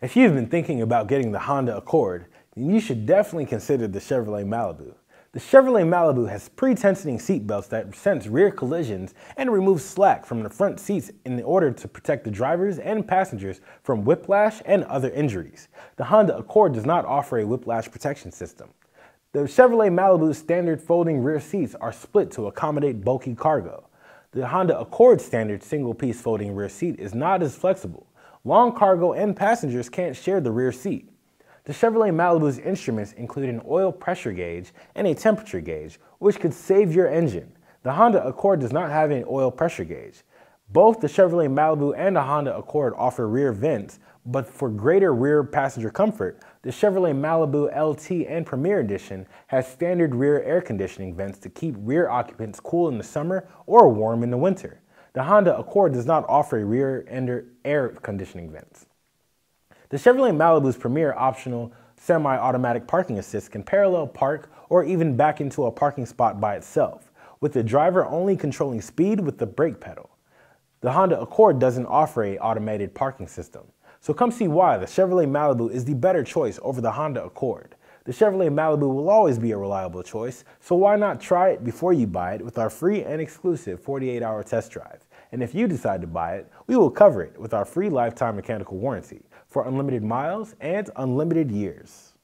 If you've been thinking about getting the Honda Accord, then you should definitely consider the Chevrolet Malibu. The Chevrolet Malibu has pre-tensioning seatbelts that sense rear collisions and remove slack from the front seats in order to protect the drivers and passengers from whiplash and other injuries. The Honda Accord does not offer a whiplash protection system. The Chevrolet Malibu's standard folding rear seats are split to accommodate bulky cargo. The Honda Accord standard single-piece folding rear seat is not as flexible, Long cargo and passengers can't share the rear seat. The Chevrolet Malibu's instruments include an oil pressure gauge and a temperature gauge, which could save your engine. The Honda Accord does not have an oil pressure gauge. Both the Chevrolet Malibu and the Honda Accord offer rear vents, but for greater rear passenger comfort, the Chevrolet Malibu LT and Premier Edition has standard rear air conditioning vents to keep rear occupants cool in the summer or warm in the winter. The Honda Accord does not offer rear-ender air conditioning vents. The Chevrolet Malibu's premier optional semi-automatic parking assist can parallel park or even back into a parking spot by itself, with the driver only controlling speed with the brake pedal. The Honda Accord doesn't offer a automated parking system, so come see why the Chevrolet Malibu is the better choice over the Honda Accord the Chevrolet Malibu will always be a reliable choice, so why not try it before you buy it with our free and exclusive 48-hour test drive. And if you decide to buy it, we will cover it with our free lifetime mechanical warranty for unlimited miles and unlimited years.